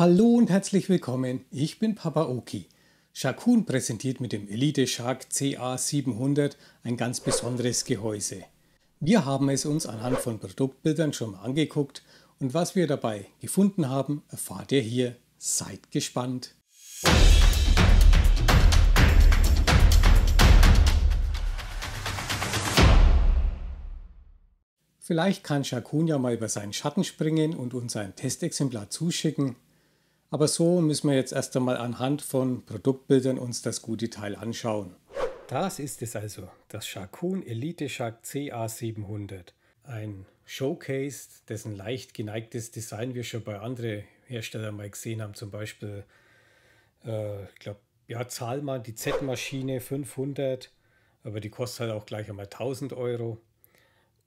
Hallo und herzlich willkommen, ich bin Papa Oki. Shakun präsentiert mit dem Elite Shark CA700 ein ganz besonderes Gehäuse. Wir haben es uns anhand von Produktbildern schon mal angeguckt und was wir dabei gefunden haben, erfahrt ihr hier. Seid gespannt! Vielleicht kann Shakun ja mal über seinen Schatten springen und uns ein Testexemplar zuschicken. Aber so müssen wir jetzt erst einmal anhand von Produktbildern uns das gute Teil anschauen. Das ist es also, das Sharkoon Elite Shark CA700. Ein Showcase, dessen leicht geneigtes Design wir schon bei anderen Herstellern mal gesehen haben, zum Beispiel, äh, ich glaube, ja, zahl die Z-Maschine 500, aber die kostet halt auch gleich einmal 1000 Euro.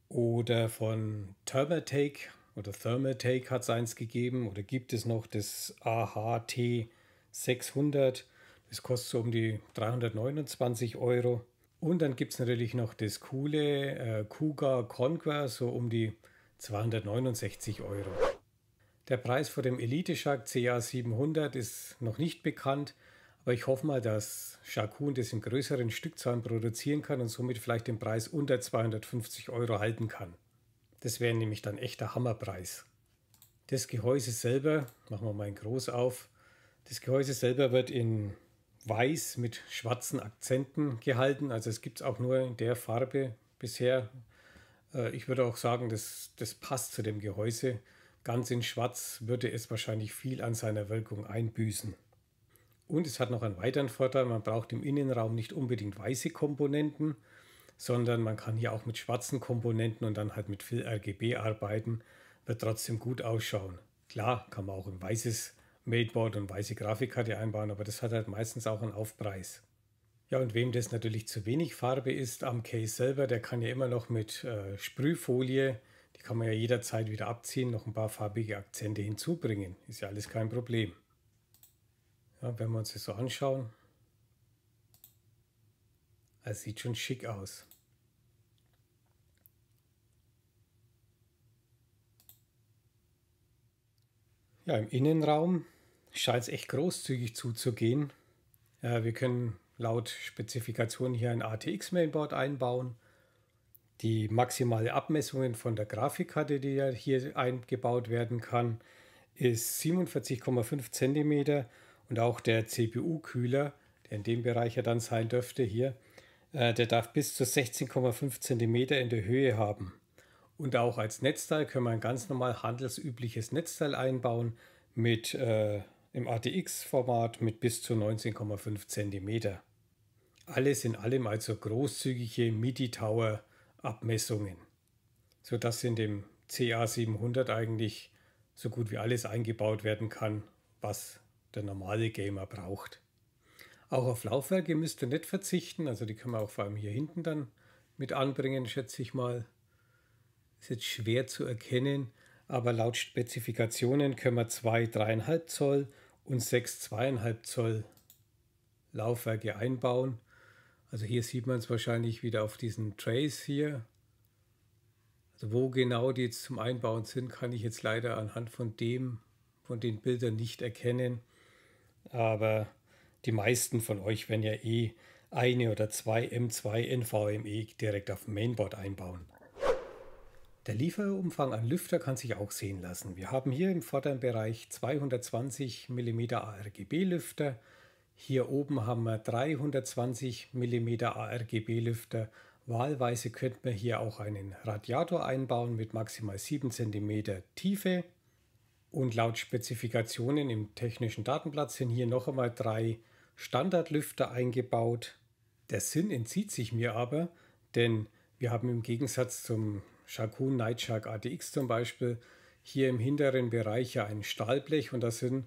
Oder von Thermatake oder Thermal Take hat seins gegeben oder gibt es noch das AHT 600. Das kostet so um die 329 Euro. Und dann gibt es natürlich noch das coole äh, Kuga Conquer, so um die 269 Euro. Der Preis vor dem Elite Shark CA 700 ist noch nicht bekannt, aber ich hoffe mal, dass Sharkoon das in größeren Stückzahlen produzieren kann und somit vielleicht den Preis unter 250 Euro halten kann. Das wäre nämlich dann echter Hammerpreis. Das Gehäuse selber, machen wir mal in groß auf. Das Gehäuse selber wird in weiß mit schwarzen Akzenten gehalten. Also es gibt es auch nur in der Farbe bisher. Äh, ich würde auch sagen, das, das passt zu dem Gehäuse. Ganz in schwarz würde es wahrscheinlich viel an seiner Wirkung einbüßen. Und es hat noch einen weiteren Vorteil, man braucht im Innenraum nicht unbedingt weiße Komponenten, sondern man kann hier auch mit schwarzen Komponenten und dann halt mit viel RGB arbeiten, wird trotzdem gut ausschauen. Klar, kann man auch ein weißes Mailboard und weiße Grafikkarte einbauen, aber das hat halt meistens auch einen Aufpreis. Ja, und wem das natürlich zu wenig Farbe ist am Case selber, der kann ja immer noch mit äh, Sprühfolie, die kann man ja jederzeit wieder abziehen, noch ein paar farbige Akzente hinzubringen. Ist ja alles kein Problem. Ja, wenn wir uns das so anschauen, also sieht schon schick aus. Ja, im Innenraum scheint es echt großzügig zuzugehen. Äh, wir können laut Spezifikation hier ein ATX-Mainboard einbauen. Die maximale Abmessungen von der Grafikkarte, die ja hier eingebaut werden kann, ist 47,5 cm und auch der CPU-Kühler, der in dem Bereich ja dann sein dürfte hier, äh, der darf bis zu 16,5 cm in der Höhe haben. Und auch als Netzteil können wir ein ganz normal handelsübliches Netzteil einbauen mit äh, im ATX-Format mit bis zu 19,5 cm. Alles in allem also großzügige MIDI-Tower-Abmessungen, sodass in dem CA700 eigentlich so gut wie alles eingebaut werden kann, was der normale Gamer braucht. Auch auf Laufwerke müsst ihr nicht verzichten. Also die können wir auch vor allem hier hinten dann mit anbringen, schätze ich mal. Ist jetzt schwer zu erkennen, aber laut Spezifikationen können wir zwei 3,5 Zoll und sechs 2,5 Zoll Laufwerke einbauen. Also hier sieht man es wahrscheinlich wieder auf diesen Trays hier. Also wo genau die jetzt zum Einbauen sind, kann ich jetzt leider anhand von dem, von den Bildern nicht erkennen. Aber die meisten von euch werden ja eh eine oder zwei M2 NVMe direkt auf dem Mainboard einbauen. Der Lieferumfang an Lüfter kann sich auch sehen lassen. Wir haben hier im vorderen Bereich 220 mm ARGB-Lüfter. Hier oben haben wir 320 mm ARGB-Lüfter. Wahlweise könnte man hier auch einen Radiator einbauen mit maximal 7 cm Tiefe. Und laut Spezifikationen im technischen Datenblatt sind hier noch einmal drei Standardlüfter eingebaut. Der Sinn entzieht sich mir aber, denn wir haben im Gegensatz zum Shakun Nightshark ATX zum Beispiel hier im hinteren Bereich ja ein Stahlblech und da sind,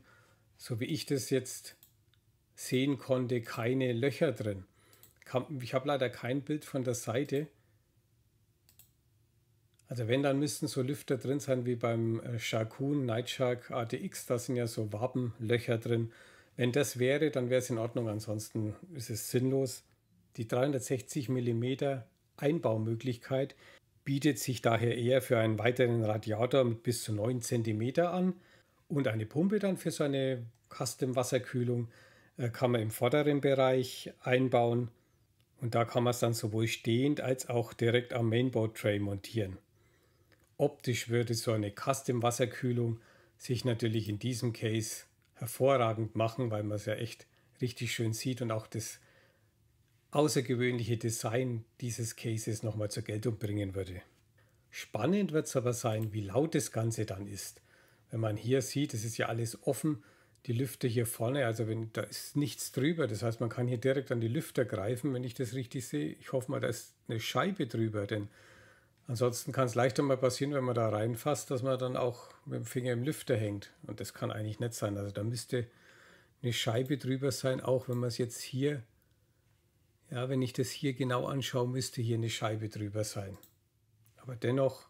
so wie ich das jetzt sehen konnte, keine Löcher drin. Ich habe leider kein Bild von der Seite. Also wenn, dann müssten so Lüfter drin sein wie beim äh, Sharkoon Nightshark ATX. Da sind ja so Wabenlöcher drin. Wenn das wäre, dann wäre es in Ordnung. Ansonsten ist es sinnlos. Die 360 mm Einbaumöglichkeit bietet sich daher eher für einen weiteren Radiator mit bis zu 9 cm an und eine Pumpe dann für so eine Custom-Wasserkühlung äh, kann man im vorderen Bereich einbauen und da kann man es dann sowohl stehend als auch direkt am Mainboard-Tray montieren. Optisch würde so eine Custom-Wasserkühlung sich natürlich in diesem Case hervorragend machen, weil man es ja echt richtig schön sieht und auch das außergewöhnliche Design dieses Cases nochmal zur Geltung bringen würde. Spannend wird es aber sein, wie laut das Ganze dann ist. Wenn man hier sieht, es ist ja alles offen, die Lüfter hier vorne, also wenn, da ist nichts drüber, das heißt man kann hier direkt an die Lüfter greifen, wenn ich das richtig sehe. Ich hoffe mal, da ist eine Scheibe drüber, denn Ansonsten kann es leichter mal passieren, wenn man da reinfasst, dass man dann auch mit dem Finger im Lüfter hängt. Und das kann eigentlich nicht sein. Also da müsste eine Scheibe drüber sein, auch wenn man es jetzt hier, ja, wenn ich das hier genau anschaue, müsste hier eine Scheibe drüber sein. Aber dennoch,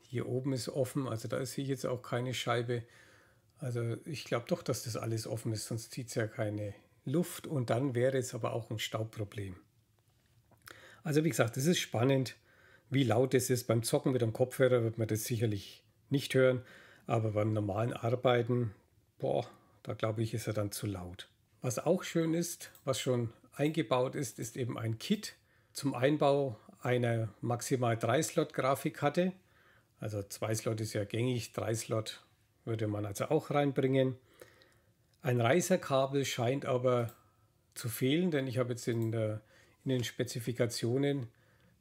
hier oben ist offen, also da ist hier jetzt auch keine Scheibe. Also ich glaube doch, dass das alles offen ist, sonst zieht es ja keine Luft und dann wäre es aber auch ein Staubproblem. Also wie gesagt, das ist spannend. Wie laut es ist beim Zocken mit dem Kopfhörer, wird man das sicherlich nicht hören, aber beim normalen Arbeiten, boah, da glaube ich, ist er dann zu laut. Was auch schön ist, was schon eingebaut ist, ist eben ein Kit zum Einbau einer maximal 3-Slot-Grafikkarte. Also 2-Slot ist ja gängig, 3-Slot würde man also auch reinbringen. Ein Reiserkabel scheint aber zu fehlen, denn ich habe jetzt in, der, in den Spezifikationen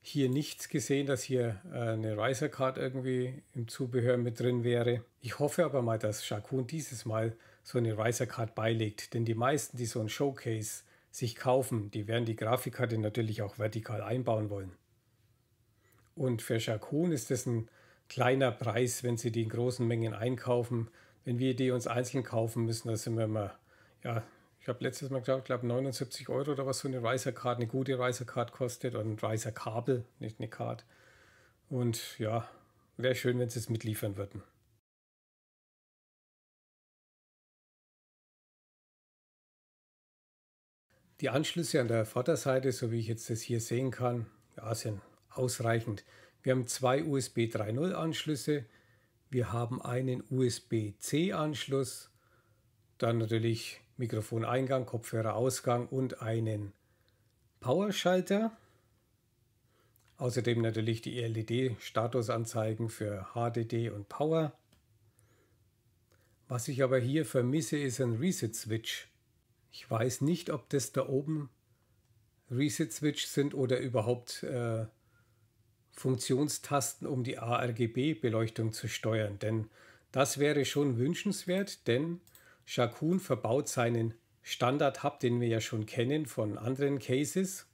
hier nichts gesehen, dass hier äh, eine Riser Card irgendwie im Zubehör mit drin wäre. Ich hoffe aber mal, dass Shakun dieses Mal so eine Riser Card beilegt, denn die meisten, die so ein Showcase sich kaufen, die werden die Grafikkarte natürlich auch vertikal einbauen wollen. Und für Shakun ist das ein kleiner Preis, wenn sie die in großen Mengen einkaufen. Wenn wir die uns einzeln kaufen müssen, da sind wir immer ja, ich habe letztes Mal gesagt, ich glaube 79 Euro oder was so eine Riser Card, eine gute Riser Card kostet und ein Riser Kabel, nicht eine Card. Und ja, wäre schön, wenn sie es mitliefern würden. Die Anschlüsse an der Vorderseite, so wie ich jetzt das hier sehen kann, ja, sind ausreichend. Wir haben zwei USB 3.0 Anschlüsse, wir haben einen USB-C Anschluss, dann natürlich Mikrofoneingang, Kopfhörerausgang und einen Powerschalter. Außerdem natürlich die e LED-Statusanzeigen für HDD und Power. Was ich aber hier vermisse, ist ein Reset-Switch. Ich weiß nicht, ob das da oben Reset-Switch sind oder überhaupt äh, Funktionstasten, um die ARGB-Beleuchtung zu steuern. Denn das wäre schon wünschenswert, denn Shakun verbaut seinen Standard-Hub, den wir ja schon kennen von anderen Cases.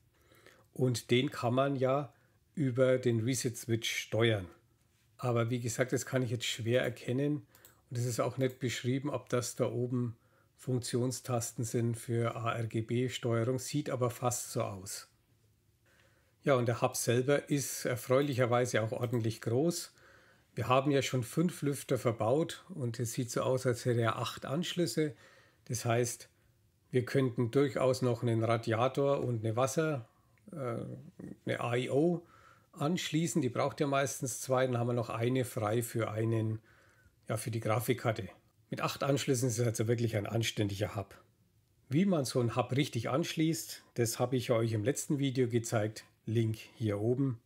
Und den kann man ja über den Reset-Switch steuern. Aber wie gesagt, das kann ich jetzt schwer erkennen. Und es ist auch nicht beschrieben, ob das da oben Funktionstasten sind für ARGB-Steuerung. Sieht aber fast so aus. Ja, und der Hub selber ist erfreulicherweise auch ordentlich groß. Wir haben ja schon fünf Lüfter verbaut und es sieht so aus, als hätte er acht Anschlüsse. Das heißt, wir könnten durchaus noch einen Radiator und eine Wasser, äh, eine IO anschließen. Die braucht ja meistens zwei. Dann haben wir noch eine frei für einen, ja, für die Grafikkarte. Mit acht Anschlüssen ist es also wirklich ein anständiger Hub. Wie man so einen Hub richtig anschließt, das habe ich euch im letzten Video gezeigt. Link hier oben.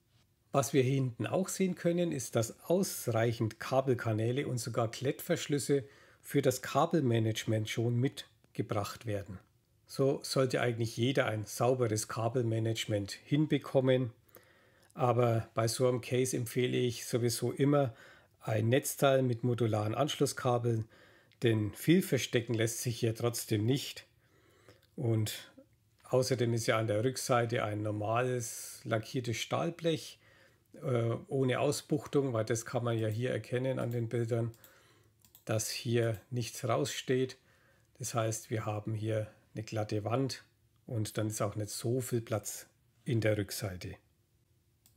Was wir hier hinten auch sehen können, ist, dass ausreichend Kabelkanäle und sogar Klettverschlüsse für das Kabelmanagement schon mitgebracht werden. So sollte eigentlich jeder ein sauberes Kabelmanagement hinbekommen. Aber bei so einem Case empfehle ich sowieso immer ein Netzteil mit modularen Anschlusskabeln, denn viel verstecken lässt sich hier trotzdem nicht. Und außerdem ist ja an der Rückseite ein normales lackiertes Stahlblech äh, ohne Ausbuchtung, weil das kann man ja hier erkennen an den Bildern, dass hier nichts raussteht. Das heißt, wir haben hier eine glatte Wand und dann ist auch nicht so viel Platz in der Rückseite.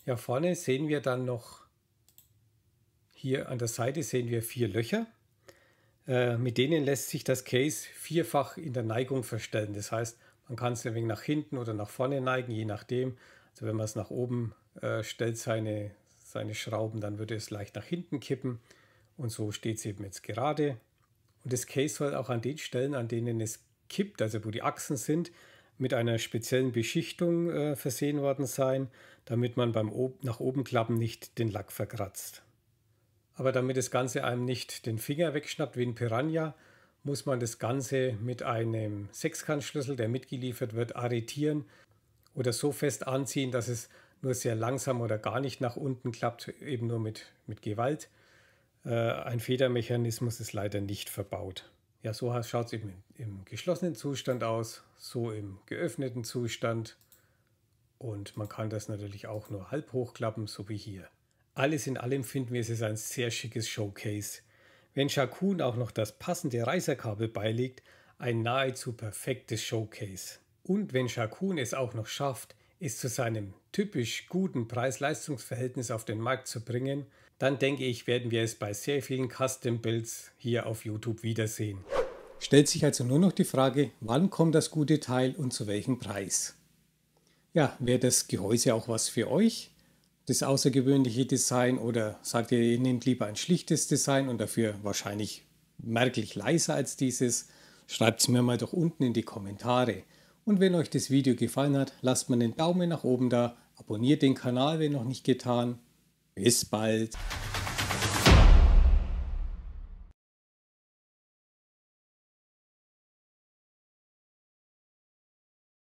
Ja, vorne sehen wir dann noch, hier an der Seite sehen wir vier Löcher. Äh, mit denen lässt sich das Case vierfach in der Neigung verstellen. Das heißt, man kann es ein wenig nach hinten oder nach vorne neigen, je nachdem. Also wenn man es nach oben äh, stellt seine, seine Schrauben, dann würde es leicht nach hinten kippen und so steht es eben jetzt gerade. Und das Case soll auch an den Stellen, an denen es kippt, also wo die Achsen sind, mit einer speziellen Beschichtung äh, versehen worden sein, damit man beim Ob nach oben klappen nicht den Lack verkratzt. Aber damit das Ganze einem nicht den Finger wegschnappt wie ein Piranha, muss man das Ganze mit einem Sechskantschlüssel, der mitgeliefert wird, arretieren oder so fest anziehen, dass es nur sehr langsam oder gar nicht nach unten klappt, eben nur mit, mit Gewalt. Äh, ein Federmechanismus ist leider nicht verbaut. Ja, so schaut es eben im geschlossenen Zustand aus, so im geöffneten Zustand. Und man kann das natürlich auch nur halb hochklappen, so wie hier. Alles in allem finden wir, es ist ein sehr schickes Showcase. Wenn Shakun auch noch das passende Reiserkabel beilegt, ein nahezu perfektes Showcase. Und wenn Shakun es auch noch schafft, ist zu seinem typisch guten Preis-Leistungs-Verhältnis auf den Markt zu bringen, dann denke ich, werden wir es bei sehr vielen Custom Builds hier auf YouTube wiedersehen. Stellt sich also nur noch die Frage, wann kommt das gute Teil und zu welchem Preis? Ja, wäre das Gehäuse auch was für euch? Das außergewöhnliche Design oder sagt ihr, ihr nehmt lieber ein schlichtes Design und dafür wahrscheinlich merklich leiser als dieses? Schreibt es mir mal doch unten in die Kommentare. Und wenn euch das Video gefallen hat, lasst mir einen Daumen nach oben da, abonniert den Kanal, wenn noch nicht getan. Bis bald!